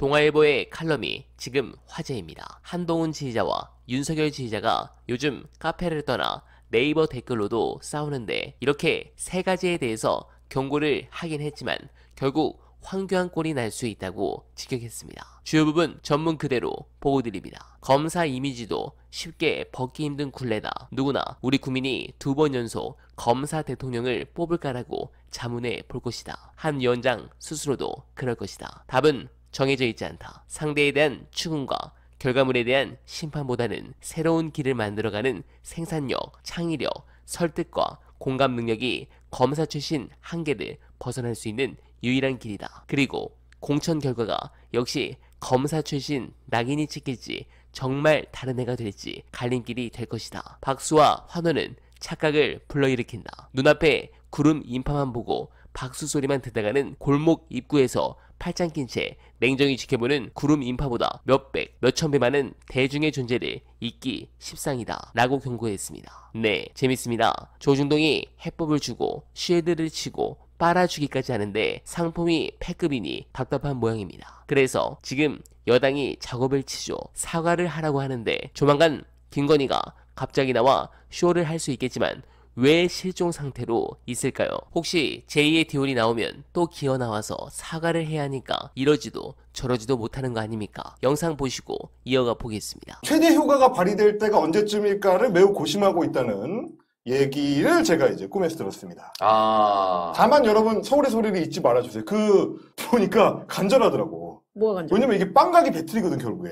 동아일보의 칼럼이 지금 화제입니다. 한동훈 지휘자와 윤석열 지휘자가 요즘 카페를 떠나 네이버 댓글로도 싸우는데 이렇게 세 가지에 대해서 경고를 하긴 했지만 결국 황교안 꼴이 날 수 있다고 지적했습니다 주요 부분 전문 그대로 보고드립니다. 검사 이미지도 쉽게 벗기 힘든 굴레다. 누구나 우리 국민이 두 번 연속 검사 대통령을 뽑을까라고 자문해 볼 것이다. 한 위원장 스스로도 그럴 것이다. 답은 정해져 있지 않다. 상대에 대한 추궁과 결과물에 대한 심판보다는 새로운 길을 만들어가는 생산력, 창의력, 설득과 공감 능력이 검사 출신 한계를 벗어날 수 있는 유일한 길이다. 그리고 공천 결과가 역시 검사 출신 낙인이 찍힐지 정말 다른 애가 될지 갈림길이 될 것이다. 박수와 환호는 착각을 불러일으킨다. 눈앞에 구름 인파만 보고 박수 소리만 듣다가는 골목 입구에서 팔짱 낀 채 냉정히 지켜보는 구름 인파보다 몇백, 몇천 배 많은 대중의 존재를 잊기 십상이다. 라고 경고했습니다. 네, 재밌습니다. 조중동이 해법을 주고 쉐드를 치고 빨아주기까지 하는데 상품이 패급이니 답답한 모양입니다. 그래서 지금 여당이 작업을 치죠. 사과를 하라고 하는데 조만간 김건희가 갑자기 나와 쇼를 할 수 있겠지만 왜 실종 상태로 있을까요? 혹시 제2의 디올이 나오면 또 기어 나와서 사과를 해야 하니까 이러지도 저러지도 못하는 거 아닙니까? 영상 보시고 이어가 보겠습니다. 최대 효과가 발휘될 때가 언제쯤일까를 매우 고심하고 있다는 얘기를 제가 이제 꿈에서 들었습니다. 아. 다만 여러분 서울의 소리를 잊지 말아주세요. 그 보니까 간절하더라고. 뭐가 간절? 왜냐면 이게 빵각이 배틀이거든 결국에.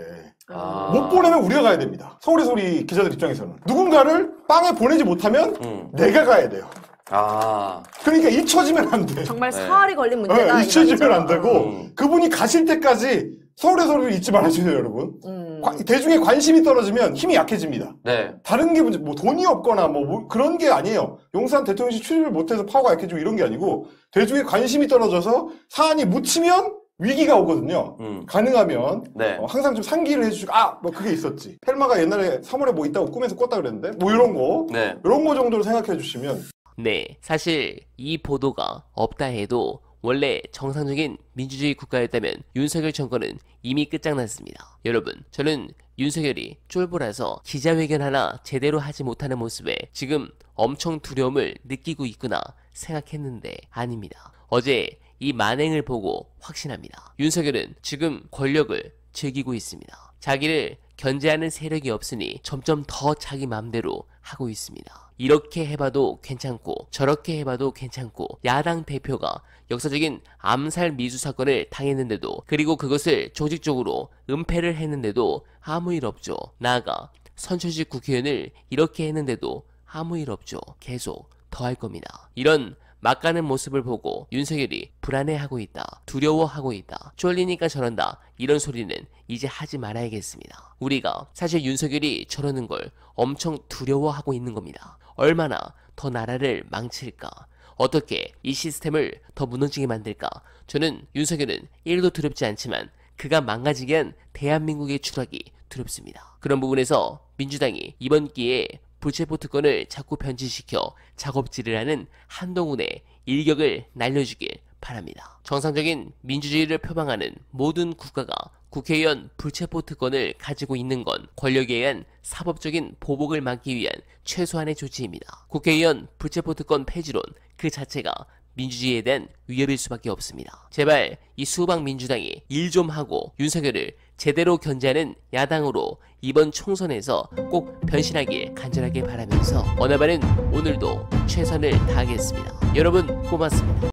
아... 못 보내면 우리가 가야 됩니다. 서울의 소리 기자들 입장에서는 누군가를 빵에 보내지 못하면 음. 내가 가야 돼요. 아. 그러니까 잊혀지면 안 돼. 정말 네. 사활이 네. 걸린 문제다. 네, 잊혀지면 안 되고 음. 그분이 가실 때까지 서울의 소리를 잊지 말아주세요, 여러분. 음. 과, 대중의 관심이 떨어지면 힘이 약해집니다. 네. 다른 게 문제, 뭐 돈이 없거나 뭐, 뭐 그런 게 아니에요. 용산 대통령실 출입을 못해서 파워가 약해지고 이런 게 아니고 대중의 관심이 떨어져서 사안이 묻히면 위기가 오거든요. 음. 가능하면 네. 어, 항상 좀 상기를 해주시고 아 뭐 그게 있었지. 펠마가 옛날에 3월에 뭐 있다고 꿈에서 꿨다 그랬는데 뭐 이런 거 네. 이런 거 정도로 생각해 주시면 네, 사실 이 보도가 없다 해도 원래 정상적인 민주주의 국가였다면 윤석열 정권은 이미 끝장났습니다. 여러분, 저는 윤석열이 쫄보라서 기자회견 하나 제대로 하지 못하는 모습에 지금 엄청 두려움을 느끼고 있구나 생각했는데 아닙니다. 어제 이 만행을 보고 확신합니다. 윤석열은 지금 권력을 즐기고 있습니다. 자기를 견제하는 세력이 없으니 점점 더 자기 맘대로 하고 있습니다. 이렇게 해봐도 괜찮고 저렇게 해봐도 괜찮고 야당 대표가 역사적인 암살 미수 사건을 당했는데도 그리고 그것을 조직적으로 은폐를 했는데도 아무 일 없죠. 나아가 선출직 국회의원을 이렇게 했는데도 아무 일 없죠. 계속 더 할 겁니다. 이런 막가는 모습을 보고 윤석열이 불안해하고 있다. 두려워하고 있다. 쫄리니까 저런다. 이런 소리는 이제 하지 말아야겠습니다. 우리가 사실 윤석열이 저러는 걸 엄청 두려워하고 있는 겁니다. 얼마나 더 나라를 망칠까? 어떻게 이 시스템을 더 무너지게 만들까? 저는 윤석열은 1도 두렵지 않지만 그가 망가지게 한 대한민국의 추락이 두렵습니다. 그런 부분에서 민주당이 이번 기회에 부채포트권을 자꾸 변질시켜 작업질을 하는 한동훈의 일격을 날려주길 바랍니다. 정상적인 민주주의를 표방하는 모든 국가가 국회의원 불체포 특권을 가지고 있는 건 권력에 의한 사법적인 보복을 막기 위한 최소한의 조치입니다. 국회의원 불체포 특권 폐지론 그 자체가 민주주의에 대한 위협일 수밖에 없습니다. 제발 이 수박 민주당이 일 좀 하고 윤석열을 제대로 견제하는 야당으로 이번 총선에서 꼭 변신하길 간절하게 바라면서 어나바는 오늘도 최선을 다하겠습니다. 여러분 고맙습니다.